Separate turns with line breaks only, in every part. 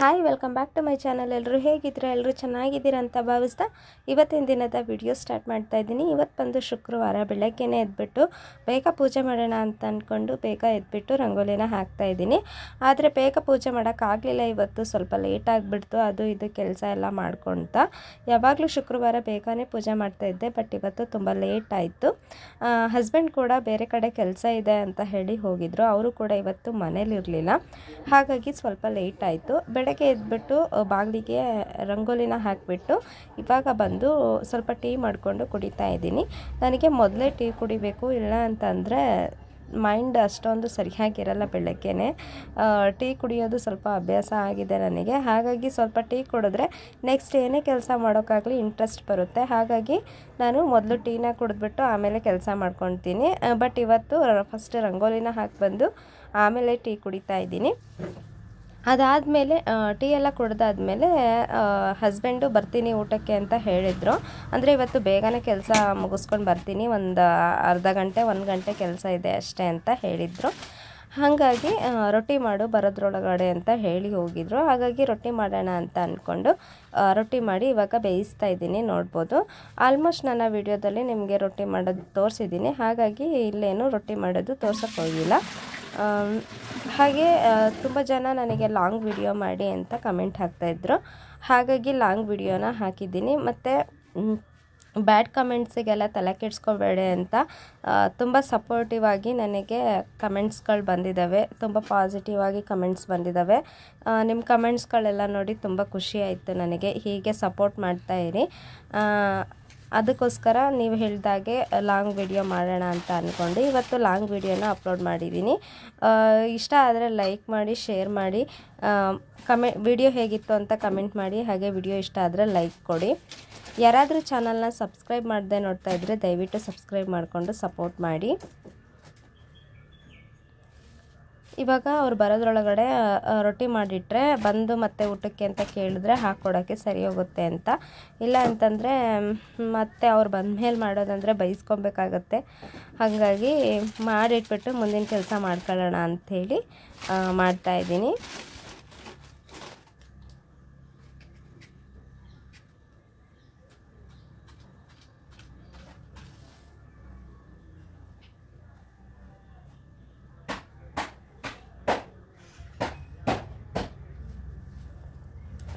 hi welcome back to my channel ಎಲ್ಲರೂ ಹೇಗಿದ್ದೀರಾ ಎಲ್ಲರೂ ಚೆನ್ನಾಗಿದ್ದೀರಾ ಅಂತ ಭಾವಿಸ್ತಾ ಇವತ್ತಿನ ದಿನದ ವಿಡಿಯೋ ಸ್ಟಾರ್ಟ್ ಮಾಡ್ತಾ ಇದ್ದೀನಿ ಇವತ್ತು ಬಂದು ಶುಕ್ರವಾರ ಬೆಳಗ್ಗೆನೇ ಎದ್ಬಿಟ್ಟು ಬೇಗ ಪೂಜೆ ಮಾಡೋಣ ಅಂತ ಅಂದ್ಕೊಂಡು ಬೇಗ ಎದ್ಬಿಟ್ಟು ರಂಗೋಲಿನ ಹಾಕ್ತಾ ಇದ್ದೀನಿ ಆದರೆ ಬೇಗ ಪೂಜೆ ಮಾಡೋಕ್ಕಾಗಲಿಲ್ಲ ಇವತ್ತು ಸ್ವಲ್ಪ ಲೇಟ್ ಆಗಿಬಿಡ್ತು ಅದು ಇದು ಕೆಲಸ ಎಲ್ಲ ಮಾಡ್ಕೊಳ್ತಾ ಯಾವಾಗಲೂ ಶುಕ್ರವಾರ ಬೇಗನೆ ಪೂಜೆ ಮಾಡ್ತಾ ಇದ್ದೆ ಬಟ್ ಇವತ್ತು ತುಂಬ ಲೇಟ್ ಆಯಿತು ಹಸ್ಬೆಂಡ್ ಕೂಡ ಬೇರೆ ಕಡೆ ಕೆಲಸ ಇದೆ ಅಂತ ಹೇಳಿ ಹೋಗಿದ್ರು ಅವರು ಕೂಡ ಇವತ್ತು ಮನೇಲಿರಲಿಲ್ಲ ಹಾಗಾಗಿ ಸ್ವಲ್ಪ ಲೇಟ್ ಆಯಿತು ಬೆಳಗ್ಗೆ ಎದ್ಬಿಟ್ಟು ಬಾಗಿಲಿಗೆ ರಂಗೋಲಿನ ಹಾಕಿಬಿಟ್ಟು ಇವಾಗ ಬಂದು ಸ್ವಲ್ಪ ಟೀ ಮಾಡಿಕೊಂಡು ಕುಡಿತಾ ಇದ್ದೀನಿ ನನಗೆ ಮೊದಲೇ ಟೀ ಕುಡಿಬೇಕು ಇಲ್ಲ ಅಂತಂದರೆ ಮೈಂಡ್ ಅಷ್ಟೊಂದು ಸರಿಯಾಗಿರಲ್ಲ ಬೆಳಗ್ಗೆನೆ ಟೀ ಕುಡಿಯೋದು ಸ್ವಲ್ಪ ಅಭ್ಯಾಸ ಆಗಿದೆ ನನಗೆ ಹಾಗಾಗಿ ಸ್ವಲ್ಪ ಟೀ ಕುಡಿದ್ರೆ ನೆಕ್ಸ್ಟ್ ಏನೇ ಕೆಲಸ ಮಾಡೋಕ್ಕಾಗಲಿ ಇಂಟ್ರೆಸ್ಟ್ ಬರುತ್ತೆ ಹಾಗಾಗಿ ನಾನು ಮೊದಲು ಟೀನ ಕುಡಿದ್ಬಿಟ್ಟು ಆಮೇಲೆ ಕೆಲಸ ಮಾಡ್ಕೊತೀನಿ ಬಟ್ ಇವತ್ತು ಫಸ್ಟ್ ರಂಗೋಲಿನ ಹಾಕಿ ಬಂದು ಆಮೇಲೆ ಟೀ ಕುಡಿತಾ ಇದ್ದೀನಿ ಅದಾದಮೇಲೆ ಟೀ ಎಲ್ಲ ಕುಡ್ದಾದಮೇಲೆ ಹಸ್ಬೆಂಡು ಬರ್ತೀನಿ ಊಟಕ್ಕೆ ಅಂತ ಹೇಳಿದರು ಅಂದರೆ ಇವತ್ತು ಬೇಗನೆ ಕೆಲಸ ಮುಗಿಸ್ಕೊಂಡು ಬರ್ತೀನಿ ಒಂದು ಅರ್ಧ ಗಂಟೆ ಒಂದು ಗಂಟೆ ಕೆಲಸ ಇದೆ ಅಷ್ಟೇ ಅಂತ ಹೇಳಿದರು ಹಾಗಾಗಿ ರೊಟ್ಟಿ ಮಾಡು ಬರೋದ್ರೊಳಗಡೆ ಅಂತ ಹೇಳಿ ಹೋಗಿದ್ರು ಹಾಗಾಗಿ ರೊಟ್ಟಿ ಮಾಡೋಣ ಅಂತ ಅಂದ್ಕೊಂಡು ರೊಟ್ಟಿ ಮಾಡಿ ಇವಾಗ ಬೇಯಿಸ್ತಾ ಇದ್ದೀನಿ ನೋಡ್ಬೋದು ಆಲ್ಮೋಸ್ಟ್ ನನ್ನ ವಿಡಿಯೋದಲ್ಲಿ ನಿಮಗೆ ರೊಟ್ಟಿ ಮಾಡೋದು ತೋರಿಸಿದ್ದೀನಿ ಹಾಗಾಗಿ ಇಲ್ಲೇನು ರೊಟ್ಟಿ ಮಾಡೋದು ತೋರ್ಸೋಕ್ಕೆ ಹೋಗಿಲ್ಲ ಹಾಗೆ ತುಂಬ ಜನ ನನಗೆ ಲಾಂಗ್ ವಿಡಿಯೋ ಮಾಡಿ ಅಂತ ಕಮೆಂಟ್ ಹಾಕ್ತಾಯಿದ್ರು ಹಾಗಾಗಿ ಲಾಂಗ್ ವಿಡಿಯೋನ ಹಾಕಿದ್ದೀನಿ ಮತ್ತು ಬ್ಯಾಡ್ ಕಮೆಂಟ್ಸಿಗೆಲ್ಲ ತಲೆ ಕೆಡ್ಸ್ಕೋಬೇಡಿ ಅಂತ ತುಂಬ ಸಪೋರ್ಟಿವ್ ಆಗಿ ನನಗೆ ಕಮೆಂಟ್ಸ್ಗಳು ಬಂದಿದ್ದಾವೆ ತುಂಬ ಪಾಸಿಟಿವ್ ಆಗಿ ಕಮೆಂಟ್ಸ್ ಬಂದಿದ್ದಾವೆ ನಿಮ್ಮ ಕಮೆಂಟ್ಸ್ಗಳೆಲ್ಲ ನೋಡಿ ತುಂಬ ಖುಷಿ ನನಗೆ ಹೀಗೆ ಸಪೋರ್ಟ್ ಮಾಡ್ತಾಯಿರಿ ಅದಕ್ಕೋಸ್ಕರ ನೀವು ಹೇಳಿದಾಗೆ ಲಾಂಗ್ ವಿಡಿಯೋ ಮಾಡೋಣ ಅಂತ ಅಂದ್ಕೊಂಡು ಇವತ್ತು ಲಾಂಗ್ ವಿಡಿಯೋನ ಅಪ್ಲೋಡ್ ಮಾಡಿದ್ದೀನಿ ಇಷ್ಟ ಆದರೆ ಲೈಕ್ ಮಾಡಿ ಶೇರ್ ಮಾಡಿ ಕಮೆ ವಿಡಿಯೋ ಹೇಗಿತ್ತು ಅಂತ ಕಮೆಂಟ್ ಮಾಡಿ ಹಾಗೆ ವಿಡಿಯೋ ಇಷ್ಟ ಆದರೆ ಲೈಕ್ ಕೊಡಿ ಯಾರಾದರೂ ಚಾನಲ್ನ ಸಬ್ಸ್ಕ್ರೈಬ್ ಮಾಡದೆ ನೋಡ್ತಾ ಇದ್ದರೆ ದಯವಿಟ್ಟು ಸಬ್ಸ್ಕ್ರೈಬ್ ಮಾಡಿಕೊಂಡು ಸಪೋರ್ಟ್ ಮಾಡಿ ಇವಾಗ ಅವ್ರು ಬರೋದ್ರೊಳಗಡೆ ರೊಟ್ಟಿ ಮಾಡಿಟ್ಟರೆ ಬಂದು ಮತ್ತೆ ಊಟಕ್ಕೆ ಅಂತ ಕೇಳಿದ್ರೆ ಹಾಕ್ಕೊಡೋಕ್ಕೆ ಸರಿ ಹೋಗುತ್ತೆ ಅಂತ ಇಲ್ಲ ಅಂತಂದರೆ ಮತ್ತೆ ಅವ್ರು ಬಂದ ಮೇಲೆ ಮಾಡೋದಂದರೆ ಬೈಸ್ಕೊಬೇಕಾಗತ್ತೆ ಹಾಗಾಗಿ ಮಾಡಿಟ್ಬಿಟ್ಟು ಮುಂದಿನ ಕೆಲಸ ಮಾಡ್ಕೊಳ್ಳೋಣ ಅಂಥೇಳಿ ಮಾಡ್ತಾಯಿದ್ದೀನಿ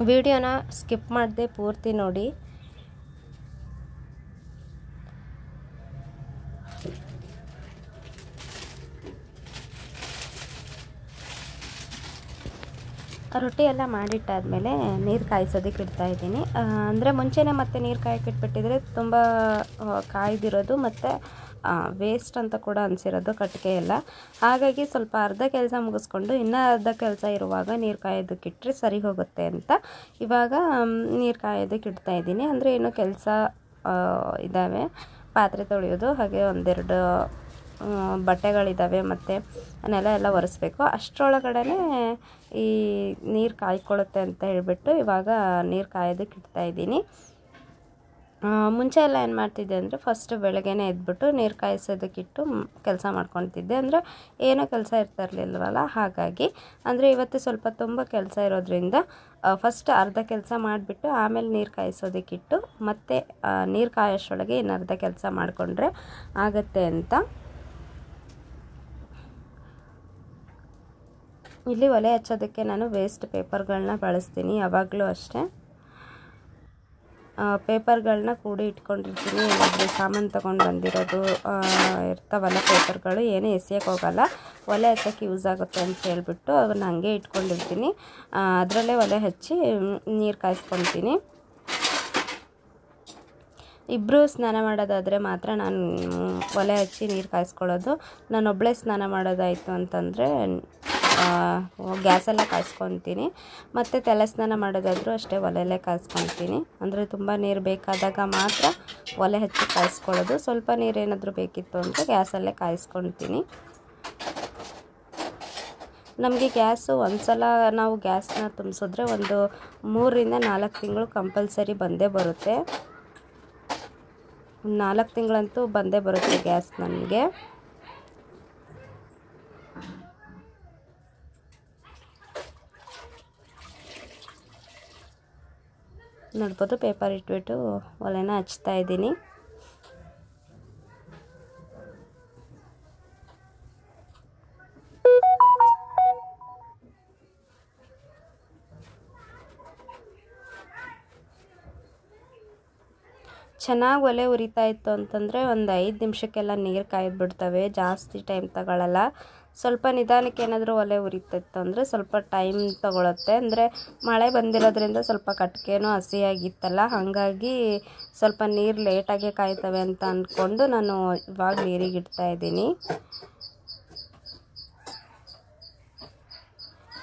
ವಿಡಿಯೋನ ಸ್ಕಿಪ್ ಮಾಡದೆ ಪೂರ್ತಿ ನೋಡಿ ರೊಟ್ಟಿ ಎಲ್ಲ ಮಾಡಿಟ್ಟಾದಮೇಲೆ ನೀರು ಕಾಯಿಸೋದಕ್ಕೆ ಇದ್ದೀನಿ ಅಂದರೆ ಮುಂಚೆನೇ ಮತ್ತೆ ನೀರು ಇಟ್ಬಿಟ್ಟಿದ್ರೆ ತುಂಬ ಕಾಯ್ದಿರೋದು ಮತ್ತು ವೇಸ್ಟ್ ಅಂತ ಕೂಡ ಅನಿಸಿರೋದು ಕಟ್ಟಿಗೆ ಎಲ್ಲ ಹಾಗಾಗಿ ಸ್ವಲ್ಪ ಅರ್ಧ ಕೆಲಸ ಮುಗಿಸ್ಕೊಂಡು ಇನ್ನೂ ಅರ್ಧ ಕೆಲಸ ಇರುವಾಗ ನೀರು ಇಟ್ಟರೆ ಸರಿ ಹೋಗುತ್ತೆ ಅಂತ ಇವಾಗ ನೀರು ಕಾಯೋದಕ್ಕೆ ಇಡ್ತಾ ಇದ್ದೀನಿ ಅಂದರೆ ಏನು ಕೆಲಸ ಇದ್ದಾವೆ ಪಾತ್ರೆ ತೊಳೆಯೋದು ಹಾಗೆ ಒಂದೆರಡು ಬಟ್ಟೆಗಳಿದ್ದಾವೆ ಮತ್ತು ನೆಲ ಎಲ್ಲ ಒರೆಸ್ಬೇಕು ಅಷ್ಟರೊಳಗಡೆ ಈ ನೀರು ಕಾಯ್ಕೊಳ್ಳುತ್ತೆ ಅಂತ ಹೇಳಿಬಿಟ್ಟು ಇವಾಗ ನೀರು ಕಾಯೋದಕ್ಕೆ ಇಡ್ತಾಯಿದ್ದೀನಿ ಮುಂಚೆ ಎಲ್ಲ ಏನು ಮಾಡ್ತಿದ್ದೆ ಅಂದರೆ ಫಸ್ಟ್ ಬೆಳಗ್ಗೆನೇ ಎದ್ಬಿಟ್ಟು ನೀರು ಕಾಯಿಸೋದಕ್ಕಿಟ್ಟು ಕೆಲಸ ಮಾಡ್ಕೊತಿದ್ದೆ ಅಂದರೆ ಏನೋ ಕೆಲಸ ಇರ್ತಿರ್ಲಿಲ್ವಲ್ಲ ಹಾಗಾಗಿ ಅಂದರೆ ಇವತ್ತು ಸ್ವಲ್ಪ ತುಂಬ ಕೆಲಸ ಇರೋದ್ರಿಂದ ಫಸ್ಟ್ ಅರ್ಧ ಕೆಲಸ ಮಾಡಿಬಿಟ್ಟು ಆಮೇಲೆ ನೀರು ಕಾಯಿಸೋದಕ್ಕಿಟ್ಟು ಮತ್ತೆ ನೀರು ಕಾಯೋಷ್ಟೊಳಗೆ ಇನ್ನು ಅರ್ಧ ಕೆಲಸ ಮಾಡಿಕೊಂಡ್ರೆ ಆಗತ್ತೆ ಅಂತ ಇಲ್ಲಿ ಒಲೆ ಹಚ್ಚೋದಕ್ಕೆ ನಾನು ವೇಸ್ಟ್ ಪೇಪರ್ಗಳನ್ನ ಬಳಸ್ತೀನಿ ಯಾವಾಗಲೂ ಅಷ್ಟೇ ಪೇಪರ್ಗಳನ್ನ ಕೂಡಿ ಇಟ್ಕೊಂಡಿರ್ತೀನಿ ಏನಾದರೂ ಸಾಮಾನು ತೊಗೊಂಡು ಬಂದಿರೋದು ಇರ್ತಾವಲ್ಲ ಪೇಪರ್ಗಳು ಏನು ಎಸೆಯೋಕ್ಕೆ ಹೋಗಲ್ಲ ಒಲೆ ಹಚ್ಚಕ್ಕೆ ಯೂಸ್ ಆಗುತ್ತೆ ಅಂತ ಹೇಳಿಬಿಟ್ಟು ಅದನ್ನ ಹಾಗೆ ಇಟ್ಕೊಂಡಿರ್ತೀನಿ ಅದರಲ್ಲೇ ಒಲೆ ಹಚ್ಚಿ ನೀರು ಕಾಯಿಸ್ಕೊತೀನಿ ಇಬ್ಬರು ಸ್ನಾನ ಮಾಡೋದಾದರೆ ಮಾತ್ರ ನಾನು ಒಲೆ ಹಚ್ಚಿ ನೀರು ಕಾಯಿಸ್ಕೊಳ್ಳೋದು ನಾನೊಬ್ಬಳೇ ಸ್ನಾನ ಮಾಡೋದಾಯಿತು ಅಂತಂದರೆ ಗ್ಯಾಸೆಲ್ಲ ಕಾಯಿಸ್ಕೊತೀನಿ ಮತ್ತು ತಲೆ ಸ್ನಾನ ಮಾಡೋದಾದರೂ ಅಷ್ಟೇ ಒಲೆಯಲ್ಲೇ ಕಾಯಿಸ್ಕೊತೀನಿ ಅಂದರೆ ತುಂಬ ನೀರು ಬೇಕಾದಾಗ ಮಾತ್ರ ಒಲೆ ಹಚ್ಚಿ ಕಾಯಿಸ್ಕೊಳ್ಳೋದು ಸ್ವಲ್ಪ ನೀರೇನಾದರೂ ಬೇಕಿತ್ತು ಅಂತ ಗ್ಯಾಸಲ್ಲೇ ಕಾಯಿಸ್ಕೊತೀನಿ ನಮಗೆ ಗ್ಯಾಸು ಒಂದು ಸಲ ನಾವು ಗ್ಯಾಸ್ನ ತುಂಬಿಸಿದ್ರೆ ಒಂದು ಮೂರರಿಂದ ನಾಲ್ಕು ತಿಂಗಳು ಕಂಪಲ್ಸರಿ ಬಂದೇ ಬರುತ್ತೆ ನಾಲ್ಕು ತಿಂಗಳಂತೂ ಬಂದೇ ಬರುತ್ತೆ ಗ್ಯಾಸ್ ನಮಗೆ ನೋಡ್ಬೋದು ಪೇಪರ್ ಇಟ್ಬಿಟ್ಟು ಒಲೆನ ಹಚ್ತಾ ಇದ್ದೀನಿ ಚೆನ್ನಾಗಿ ಒಲೆ ಉರಿತಾ ಇತ್ತು ಅಂತಂದರೆ ಒಂದು ಐದು ನಿಮಿಷಕ್ಕೆಲ್ಲ ನೀರು ಕಾಯ್ದು ಜಾಸ್ತಿ ಟೈಮ್ ತಗೊಳ್ಳಲ್ಲ ಸ್ವಲ್ಪ ನಿಧಾನಕ್ಕೆ ಏನಾದರೂ ಒಲೆ ಉರಿತಿತ್ತು ಅಂದರೆ ಸ್ವಲ್ಪ ಟೈಮ್ ತಗೊಳುತ್ತೆ ಅಂದರೆ ಮಳೆ ಬಂದಿರೋದ್ರಿಂದ ಸ್ವಲ್ಪ ಕಟ್ಕೆನೂ ಹಸಿಯಾಗಿತ್ತಲ್ಲ ಹಾಗಾಗಿ ಸ್ವಲ್ಪ ನೀರು ಲೇಟಾಗಿ ಕಾಯ್ತವೆ ಅಂತ ಅಂದ್ಕೊಂಡು ನಾನು ಇವಾಗ ನೀರಿಗೆ ಇಡ್ತಾಯಿದ್ದೀನಿ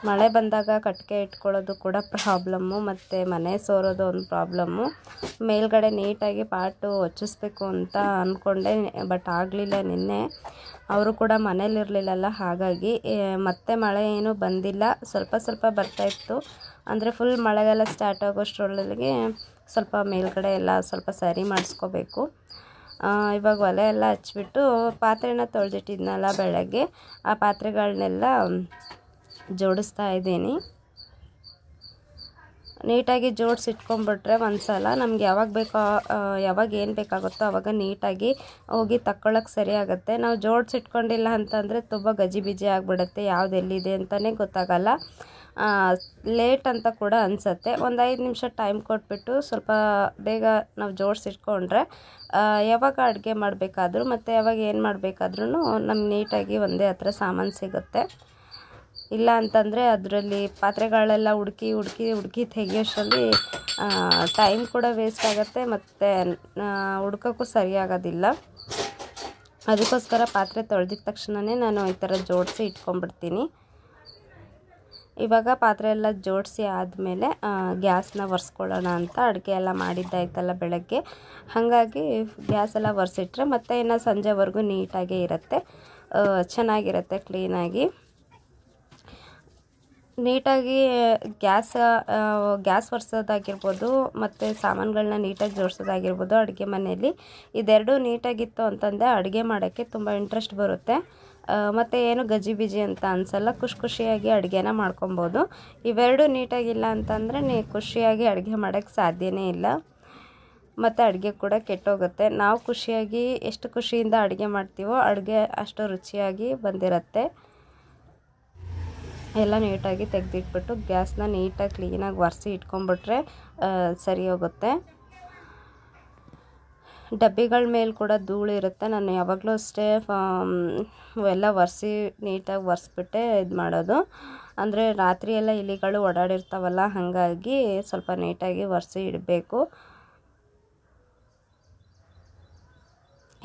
ಮಳೆ ಬಂದಾಗ ಕಟ್ಟಿಗೆ ಇಟ್ಕೊಳ್ಳೋದು ಕೂಡ ಪ್ರಾಬ್ಲಮ್ಮು ಮತ್ತು ಮನೆ ಸೋರೋದು ಒಂದು ಪ್ರಾಬ್ಲಮ್ಮು ಮೇಲ್ಗಡೆ ನೀಟಾಗಿ ಪಾಟು ಹೊಚ್ಚಿಸ್ಬೇಕು ಅಂತ ಅಂದ್ಕೊಂಡೆ ಬಟ್ ಆಗಲಿಲ್ಲ ನಿನ್ನೆ ಅವರು ಕೂಡ ಮನೇಲಿರಲಿಲ್ಲಲ್ಲ ಹಾಗಾಗಿ ಮತ್ತೆ ಮಳೆ ಏನೂ ಬಂದಿಲ್ಲ ಸ್ವಲ್ಪ ಸ್ವಲ್ಪ ಬರ್ತಾಯಿತ್ತು ಅಂದರೆ ಫುಲ್ ಮಳೆಗೆಲ್ಲ ಸ್ಟಾರ್ಟ್ ಆಗೋಷ್ಟರೊಳಗೆ ಸ್ವಲ್ಪ ಮೇಲ್ಗಡೆ ಎಲ್ಲ ಸ್ವಲ್ಪ ಸರಿ ಮಾಡಿಸ್ಕೋಬೇಕು ಇವಾಗ ಒಲೆ ಎಲ್ಲ ಹಚ್ಚಿಬಿಟ್ಟು ಪಾತ್ರೆನ ತೊಳೆದಿಟ್ಟಿದ್ನಲ್ಲ ಬೆಳಗ್ಗೆ ಆ ಪಾತ್ರೆಗಳನ್ನೆಲ್ಲ ಜೋಡಿಸ್ತಾ ಇದ್ದೀನಿ ನೀಟಾಗಿ ಜೋಡಿಸಿ ಇಟ್ಕೊಂಡ್ಬಿಟ್ರೆ ಒಂದು ಸಲ ನಮ್ಗೆ ಯಾವಾಗ ಬೇಕೋ ಯಾವಾಗ ಏನು ಬೇಕಾಗುತ್ತೋ ಆವಾಗ ನೀಟಾಗಿ ಹೋಗಿ ತಕ್ಕೊಳ್ಳೋಕೆ ಸರಿ ಆಗುತ್ತೆ ನಾವು ಇಟ್ಕೊಂಡಿಲ್ಲ ಅಂತಂದರೆ ತುಂಬ ಗಜಿಬಿಜಿ ಆಗಿಬಿಡುತ್ತೆ ಯಾವ್ದು ಎಲ್ಲಿದೆ ಅಂತಲೇ ಗೊತ್ತಾಗಲ್ಲ ಲೇಟ್ ಅಂತ ಕೂಡ ಅನಿಸತ್ತೆ ಒಂದು ಐದು ನಿಮಿಷ ಟೈಮ್ ಕೊಟ್ಬಿಟ್ಟು ಸ್ವಲ್ಪ ಬೇಗ ನಾವು ಜೋಡಿಸಿಟ್ಕೊಂಡ್ರೆ ಯಾವಾಗ ಅಡುಗೆ ಮಾಡಬೇಕಾದ್ರೂ ಮತ್ತು ಯಾವಾಗ ಏನು ಮಾಡಬೇಕಾದ್ರೂ ನಮ್ಗೆ ನೀಟಾಗಿ ಒಂದೇ ಹತ್ರ ಸಾಮಾನು ಸಿಗುತ್ತೆ ಇಲ್ಲ ಅಂತಂದರೆ ಅದರಲ್ಲಿ ಪಾತ್ರೆಗಳೆಲ್ಲ ಹುಡುಕಿ ಹುಡುಕಿ ಹುಡುಕಿ ತೆಗಿಯೋಷ್ಟರಲ್ಲಿ ಟೈಮ್ ಕೂಡ ವೇಸ್ಟ್ ಆಗುತ್ತೆ ಮತ್ತು ಹುಡ್ಕೋಕ್ಕೂ ಸರಿಯಾಗೋದಿಲ್ಲ ಅದಕ್ಕೋಸ್ಕರ ಪಾತ್ರೆ ತೊಳೆದಿದ ತಕ್ಷಣವೇ ನಾನು ಈ ಥರ ಜೋಡಿಸಿ ಇಟ್ಕೊಂಡ್ಬಿಡ್ತೀನಿ ಇವಾಗ ಪಾತ್ರೆ ಎಲ್ಲ ಜೋಡಿಸಿ ಆದಮೇಲೆ ಗ್ಯಾಸನ್ನ ಒರೆಸ್ಕೊಳ್ಳೋಣ ಅಂತ ಅಡುಗೆ ಎಲ್ಲ ಮಾಡಿದ್ದಾಯ್ತಲ್ಲ ಬೆಳಗ್ಗೆ ಹಾಗಾಗಿ ಗ್ಯಾಸೆಲ್ಲ ಒರೆಸಿಟ್ರೆ ಮತ್ತೆ ಇನ್ನು ಸಂಜೆವರೆಗೂ ನೀಟಾಗೇ ಇರುತ್ತೆ ಚೆನ್ನಾಗಿರುತ್ತೆ ಕ್ಲೀನಾಗಿ ನೀಟಾಗಿ ಗ್ಯಾಸ ಗ್ಯಾಸ್ ಒರೆಸೋದಾಗಿರ್ಬೋದು ಮತ್ತು ಸಾಮಾನುಗಳನ್ನ ನೀಟಾಗಿ ಜೋಡಿಸೋದಾಗಿರ್ಬೋದು ಅಡುಗೆ ಮನೆಯಲ್ಲಿ ಇದೆರಡು ನೀಟಾಗಿತ್ತು ಅಂತಂದರೆ ಅಡುಗೆ ಮಾಡೋಕ್ಕೆ ತುಂಬ ಇಂಟ್ರೆಸ್ಟ್ ಬರುತ್ತೆ ಮತ್ತು ಏನು ಬಿಜಿ ಅಂತ ಅನಿಸಲ್ಲ ಖುಷಿ ಖುಷಿಯಾಗಿ ಅಡುಗೆನ ಮಾಡ್ಕೊಬೋದು ಇವೆರಡು ನೀಟಾಗಿಲ್ಲ ಅಂತಂದರೆ ನೀವು ಖುಷಿಯಾಗಿ ಅಡುಗೆ ಮಾಡೋಕ್ಕೆ ಸಾಧ್ಯವೇ ಇಲ್ಲ ಮತ್ತು ಅಡುಗೆ ಕೂಡ ಕೆಟ್ಟೋಗುತ್ತೆ ನಾವು ಖುಷಿಯಾಗಿ ಎಷ್ಟು ಖುಷಿಯಿಂದ ಅಡುಗೆ ಮಾಡ್ತೀವೋ ಅಡುಗೆ ಅಷ್ಟು ರುಚಿಯಾಗಿ ಬಂದಿರುತ್ತೆ ಎಲ್ಲ ನೀಟಾಗಿ ತೆಗೆದಿಟ್ಬಿಟ್ಟು ಗ್ಯಾಸ್ನ ನೀಟಾಗಿ ಕ್ಲೀನಾಗಿ ಒರೆಸಿ ಇಟ್ಕೊಂಬಿಟ್ರೆ ಸರಿ ಹೋಗುತ್ತೆ ಡಬ್ಬಿಗಳ ಮೇಲೆ ಕೂಡ ಧೂಳು ಇರುತ್ತೆ ನಾನು ಯಾವಾಗಲೂ ಅಷ್ಟೇ ಎಲ್ಲ ಒರೆಸಿ ನೀಟಾಗಿ ಒರೆಸ್ಬಿಟ್ಟೆ ಇದು ಮಾಡೋದು ಅಂದರೆ ರಾತ್ರಿ ಎಲ್ಲ ಇಲಿಗಳು ಓಡಾಡಿರ್ತಾವಲ್ಲ ಹಾಗಾಗಿ ಸ್ವಲ್ಪ ನೀಟಾಗಿ ಒರೆಸಿ ಇಡಬೇಕು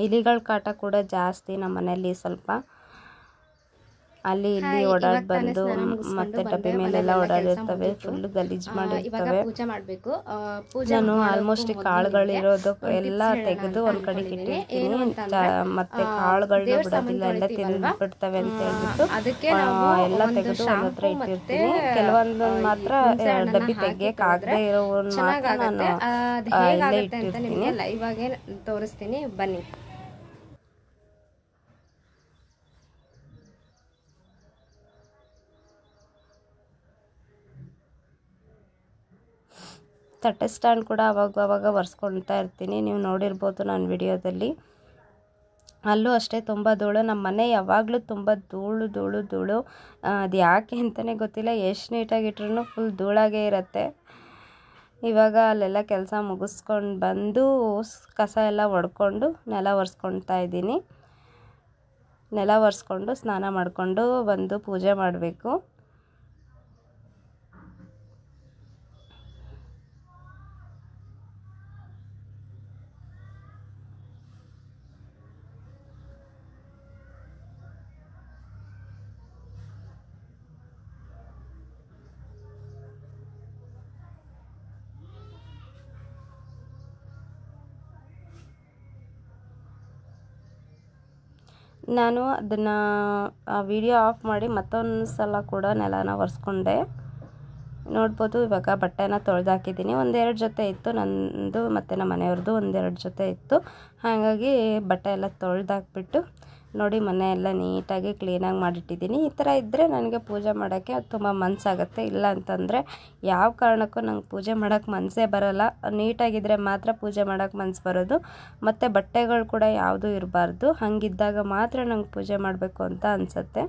ಇಲಿಗಳ ಕಾಟ ಕೂಡ ಜಾಸ್ತಿ ನಮ್ಮ ಮನೆಯಲ್ಲಿ ಸ್ವಲ್ಪ ಅಲ್ಲಿ ಇಲ್ಲಿ ಓಡಾಡ್ ಬಂದು ಮತ್ತೆ ಡಬ್ಬೆ ಮೇಲೆಲ್ಲ ಓಡಾಡಿರ್ತವೆ ಫುಲ್ ಗಲೀಜ್ ಮಾಡಿರ್ತವೆ ನಾನು ಆಲ್ಮೋಸ್ಟ್ ಇರೋದು ಎಲ್ಲ ತೆಗೆದು ಒಂದ್ ಕಡೆ ಇಟ್ಟಿರ್ತೀನಿ ಮತ್ತೆ ಕಾಳುಗಳನ್ನ ಬಿಡೋದಿಲ್ಲ ಎಲ್ಲ ತಿಂದ್ಬಿಡ್ತವೆ ಅಂತ ಹೇಳ್ಬಿಟ್ಟು ಎಲ್ಲ ತೆಗೆದು ಒಂದ್ ಹತ್ರ ಇಟ್ಟಿರ್ತೀನಿ ಕೆಲವೊಂದು ಮಾತ್ರ ಡಬ್ಬಿ ತೆಗಿಯಕ್ ಆಗದೆ ಇರೋ ನಾನು ಇಲ್ಲೇ ಇಟ್ಟಿರ್ತೀನಿ ಇವಾಗ ತೋರಿಸ್ತೀನಿ ಬನ್ನಿ ತಟ್ಟೆ ಸ್ಟ್ಯಾಂಡ್ ಕೂಡ ಅವಾಗ ಅವಾಗ ಒರೆಸ್ಕೊಳ್ತಾ ಇರ್ತೀನಿ ನೀವು ನೋಡಿರ್ಬೋದು ನನ್ನ ವಿಡಿಯೋದಲ್ಲಿ ಅಲ್ಲೂ ಅಷ್ಟೇ ತುಂಬ ಧೂಳು ನಮ್ಮ ಮನೆ ಯಾವಾಗಲೂ ತುಂಬ ಧೂಳು ಧೂಳು ಧೂಳು ಅದು ಯಾಕೆ ಅಂತಲೇ ಗೊತ್ತಿಲ್ಲ ಎಷ್ಟು ನೀಟಾಗಿ ಇಟ್ರೂ ಫುಲ್ ಧೂಳಾಗೇ ಇರುತ್ತೆ ಇವಾಗ ಅಲ್ಲೆಲ್ಲ ಕೆಲಸ ಮುಗಿಸ್ಕೊಂಡು ಬಂದು ಕಸ ಎಲ್ಲ ಒಡ್ಕೊಂಡು ನೆಲ ಒರೆಸ್ಕೊಳ್ತಾ ಇದ್ದೀನಿ ನೆಲ ಒರೆಸ್ಕೊಂಡು ಸ್ನಾನ ಮಾಡಿಕೊಂಡು ಬಂದು ಪೂಜೆ ಮಾಡಬೇಕು ನಾನು ಅದನ್ನು ವಿಡಿಯೋ ಆಫ್ ಮಾಡಿ ಮತ್ತೊಂದು ಸಲ ಕೂಡ ನೆಲನ ಒರೆಸ್ಕೊಂಡೆ ನೋಡ್ಬೋದು ಇವಾಗ ಬಟ್ಟೆನ ತೊಳೆದಾಕಿದ್ದೀನಿ ಒಂದೆರಡು ಜೊತೆ ಇತ್ತು ನನ್ನದು ಮತ್ತು ನಮ್ಮ ಮನೆಯವ್ರದ್ದು ಒಂದೆರಡು ಜೊತೆ ಇತ್ತು ಹಾಗಾಗಿ ಬಟ್ಟೆ ಎಲ್ಲ ತೊಳೆದಾಕ್ಬಿಟ್ಟು ನೋಡಿ ಮನೆ ನೀಟಾಗಿ ಕ್ಲೀನಾಗಿ ಮಾಡಿಟ್ಟಿದ್ದೀನಿ ಈ ಥರ ಇದ್ದರೆ ನನಗೆ ಪೂಜೆ ಮಾಡೋಕ್ಕೆ ತುಂಬ ಮನಸ್ಸಾಗತ್ತೆ ಇಲ್ಲ ಅಂತಂದರೆ ಯಾವ ಕಾರಣಕ್ಕೂ ನಂಗೆ ಪೂಜೆ ಮಾಡೋಕ್ಕೆ ಮನಸ್ಸೇ ಬರೋಲ್ಲ ನೀಟಾಗಿದ್ದರೆ ಮಾತ್ರ ಪೂಜೆ ಮಾಡೋಕ್ಕೆ ಮನಸ್ಸು ಬರೋದು ಮತ್ತು ಬಟ್ಟೆಗಳು ಕೂಡ ಯಾವುದೂ ಇರಬಾರ್ದು ಹಾಗಿದ್ದಾಗ ಮಾತ್ರ ನಂಗೆ ಪೂಜೆ ಮಾಡಬೇಕು ಅಂತ ಅನಿಸತ್ತೆ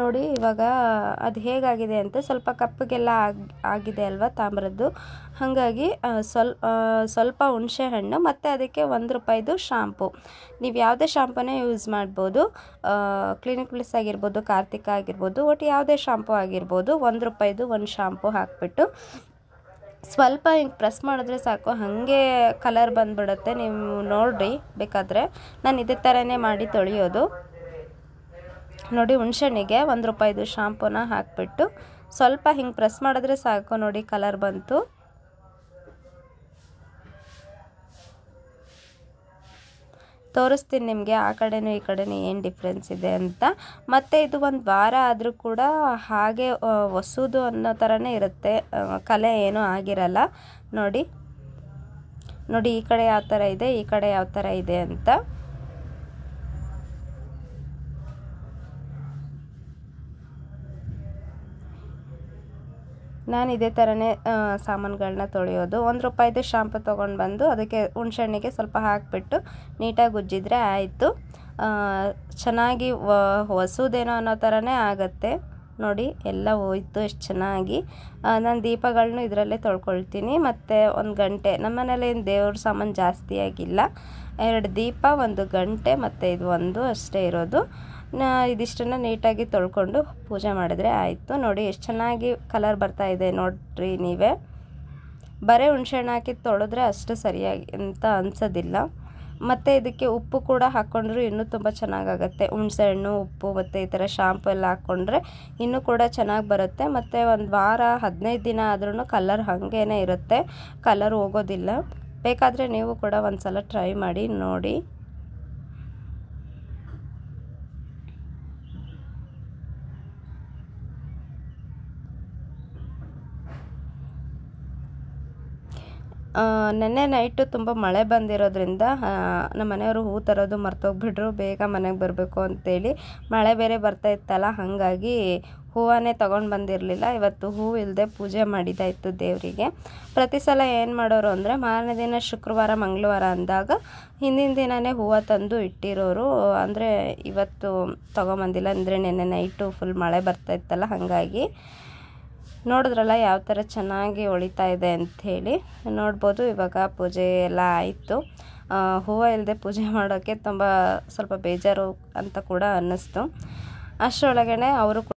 ನೋಡಿ ಇವಾಗ ಅದು ಹೇಗಾಗಿದೆ ಅಂತ ಸ್ವಲ್ಪ ಕಪ್ಪಗೆಲ್ಲ ಆಗಿದೆ ಅಲ್ವಾ ತಾಮ್ರದ್ದು ಹಾಗಾಗಿ ಸ್ವಲ್ ಸ್ವಲ್ಪ ಹುಣಸೆಹಣ್ಣು ಮತ್ತು ಅದಕ್ಕೆ ಒಂದು ರೂಪಾಯಿದು ಶಾಂಪು ನೀವು ಯಾವುದೇ ಶಾಂಪೂನೇ ಯೂಸ್ ಮಾಡ್ಬೋದು ಕ್ಲಿನಿಕ್ ಪ್ಲಸ್ ಆಗಿರ್ಬೋದು ಕಾರ್ತಿಕ ಆಗಿರ್ಬೋದು ಒಟ್ಟು ಯಾವುದೇ ಶಾಂಪು ಆಗಿರ್ಬೋದು ಒಂದು ರೂಪಾಯಿದು ಒಂದು ಶಾಂಪು ಹಾಕಿಬಿಟ್ಟು ಸ್ವಲ್ಪ ಹಿಂಗೆ ಪ್ರೆಸ್ ಮಾಡಿದ್ರೆ ಸಾಕು ಹಾಗೆ ಕಲರ್ ಬಂದುಬಿಡುತ್ತೆ ನೀವು ನೋಡಿರಿ ಬೇಕಾದರೆ ನಾನು ಇದೇ ಥರನೇ ಮಾಡಿ ತೊಳೆಯೋದು ನೋಡಿ ಹುಣ್ಸೆಣ್ಣಿಗೆ ಒಂದು ರೂಪಾಯಿದು ಶಾಂಪೂನ ಹಾಕಿಬಿಟ್ಟು ಸ್ವಲ್ಪ ಹಿಂಗೆ ಪ್ರೆಸ್ ಮಾಡಿದ್ರೆ ಸಾಕು ನೋಡಿ ಕಲರ್ ಬಂತು ತೋರಿಸ್ತೀನಿ ನಿಮಗೆ ಆ ಕಡೆನೂ ಈ ಕಡೆನೂ ಏನು ಡಿಫ್ರೆನ್ಸ್ ಇದೆ ಅಂತ ಮತ್ತು ಇದು ಒಂದು ವಾರ ಆದರೂ ಕೂಡ ಹಾಗೆ ಹೊಸದು ಅನ್ನೋ ಥರನೇ ಇರುತ್ತೆ ಕಲೆ ಏನೂ ಆಗಿರಲ್ಲ ನೋಡಿ ನೋಡಿ ಈ ಕಡೆ ಯಾವ ಥರ ಇದೆ ಈ ಕಡೆ ಯಾವ ಥರ ಇದೆ ಅಂತ ನಾನು ಇದೇ ಥರನೇ ಸಾಮಾನುಗಳನ್ನ ತೊಳೆಯೋದು ಒಂದು ರೂಪಾಯಿದು ಶಾಂಪು ತೊಗೊಂಡು ಬಂದು ಅದಕ್ಕೆ ಹುಣ್ಸೆಣ್ಣಿಗೆ ಸ್ವಲ್ಪ ಹಾಕಿಬಿಟ್ಟು ನೀಟಾಗಿ ಉಜ್ಜಿದ್ರೆ ಆಯಿತು ಚೆನ್ನಾಗಿ ಹೊಸದೇನೋ ಅನ್ನೋ ಥರನೇ ಆಗುತ್ತೆ ನೋಡಿ ಎಲ್ಲ ಹೋಯ್ತು ಎಷ್ಟು ಚೆನ್ನಾಗಿ ನಾನು ದೀಪಗಳನ್ನೂ ಇದರಲ್ಲೇ ತೊಳ್ಕೊಳ್ತೀನಿ ಮತ್ತು ಒಂದು ಗಂಟೆ ನಮ್ಮ ಏನು ದೇವ್ರ ಸಾಮಾನು ಜಾಸ್ತಿಯಾಗಿಲ್ಲ ಎರಡು ದೀಪ ಒಂದು ಗಂಟೆ ಮತ್ತು ಇದು ಒಂದು ಅಷ್ಟೇ ಇರೋದು ಇದಿಷ್ಟನ್ನು ನೀಟಾಗಿ ತೊಳ್ಕೊಂಡು ಪೂಜೆ ಮಾಡಿದರೆ ಆಯಿತು ನೋಡಿ ಎಷ್ಟು ಚೆನ್ನಾಗಿ ಕಲರ್ ಬರ್ತಾ ಇದೆ ನೋಡಿರಿ ನೀವೇ ಬರೀ ಹುಣಸೆಹಣ್ಣು ಹಾಕಿ ತೊಳೆದ್ರೆ ಅಷ್ಟು ಸರಿಯಾಗಿ ಅಂತ ಅನ್ಸೋದಿಲ್ಲ ಮತ್ತು ಇದಕ್ಕೆ ಉಪ್ಪು ಕೂಡ ಹಾಕ್ಕೊಂಡ್ರೂ ಇನ್ನೂ ತುಂಬ ಚೆನ್ನಾಗಾಗತ್ತೆ ಹುಣಸೆಹಣ್ಣು ಉಪ್ಪು ಮತ್ತು ಈ ಥರ ಶಾಂಪು ಎಲ್ಲ ಹಾಕ್ಕೊಂಡ್ರೆ ಇನ್ನೂ ಕೂಡ ಚೆನ್ನಾಗಿ ಬರುತ್ತೆ ಮತ್ತು ಒಂದು ವಾರ ಹದಿನೈದು ದಿನ ಆದ್ರೂ ಕಲರ್ ಹಾಗೇ ಇರುತ್ತೆ ಕಲರ್ ಹೋಗೋದಿಲ್ಲ ಬೇಕಾದರೆ ನೀವು ಕೂಡ ಒಂದು ಸಲ ಟ್ರೈ ಮಾಡಿ ನೋಡಿ ನೆನ್ನೆ ನೈಟು ತುಂಬ ಮಳೆ ಬಂದಿರೋದ್ರಿಂದ ನಮ್ಮ ಮನೆಯವರು ಹೂ ತರೋದು ಮರ್ತೋಗ್ಬಿಟ್ರು ಬೇಗ ಮನೆಗೆ ಬರಬೇಕು ಅಂತೇಳಿ ಮಳೆ ಬೇರೆ ಬರ್ತಾ ಇತ್ತಲ್ಲ ಹಾಗಾಗಿ ಹೂವನ್ನೇ ತೊಗೊಂಡು ಬಂದಿರಲಿಲ್ಲ ಇವತ್ತು ಹೂ ಇಲ್ಲದೆ ಪೂಜೆ ಮಾಡಿದ್ದಾಯಿತು ದೇವರಿಗೆ ಪ್ರತಿ ಸಲ ಏನು ಮಾಡೋರು ಅಂದರೆ ಮಾರನೇ ದಿನ ಶುಕ್ರವಾರ ಮಂಗಳವಾರ ಅಂದಾಗ ಹಿಂದಿನ ದಿನವೇ ಹೂವು ತಂದು ಇಟ್ಟಿರೋರು ಅಂದರೆ ಇವತ್ತು ತೊಗೊಂಬಂದಿಲ್ಲ ಅಂದರೆ ನೆನ್ನೆ ನೈಟು ಫುಲ್ ಮಳೆ ಬರ್ತಾ ಇತ್ತಲ್ಲ ಹಾಗಾಗಿ ನೋಡಿದ್ರಲ್ಲ ಯಾವ ಥರ ಚೆನ್ನಾಗಿ ಹೊಳಿತಾ ಇದೆ ಅಂಥೇಳಿ ನೋಡ್ಬೋದು ಇವಾಗ ಪೂಜೆ ಎಲ್ಲ ಆಯಿತು ಹೂವು ಇಲ್ಲದೆ ಪೂಜೆ ಮಾಡೋಕ್ಕೆ ತುಂಬ ಸ್ವಲ್ಪ ಬೇಜಾರು ಅಂತ ಕೂಡ ಅನ್ನಿಸ್ತು ಅಷ್ಟರೊಳಗಡೆ ಅವರು